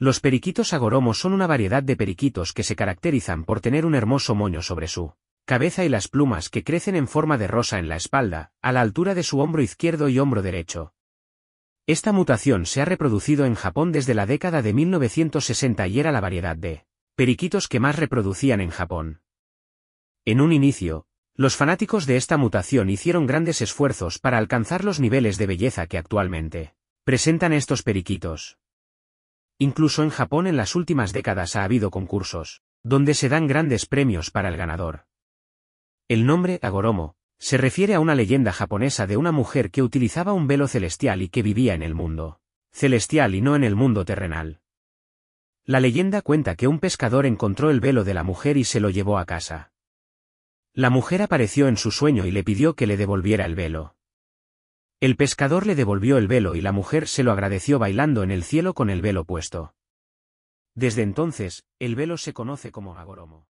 Los periquitos agoromos son una variedad de periquitos que se caracterizan por tener un hermoso moño sobre su cabeza y las plumas que crecen en forma de rosa en la espalda, a la altura de su hombro izquierdo y hombro derecho. Esta mutación se ha reproducido en Japón desde la década de 1960 y era la variedad de periquitos que más reproducían en Japón. En un inicio, los fanáticos de esta mutación hicieron grandes esfuerzos para alcanzar los niveles de belleza que actualmente presentan estos periquitos. Incluso en Japón en las últimas décadas ha habido concursos, donde se dan grandes premios para el ganador. El nombre Agoromo se refiere a una leyenda japonesa de una mujer que utilizaba un velo celestial y que vivía en el mundo celestial y no en el mundo terrenal. La leyenda cuenta que un pescador encontró el velo de la mujer y se lo llevó a casa. La mujer apareció en su sueño y le pidió que le devolviera el velo. El pescador le devolvió el velo y la mujer se lo agradeció bailando en el cielo con el velo puesto. Desde entonces, el velo se conoce como agoromo.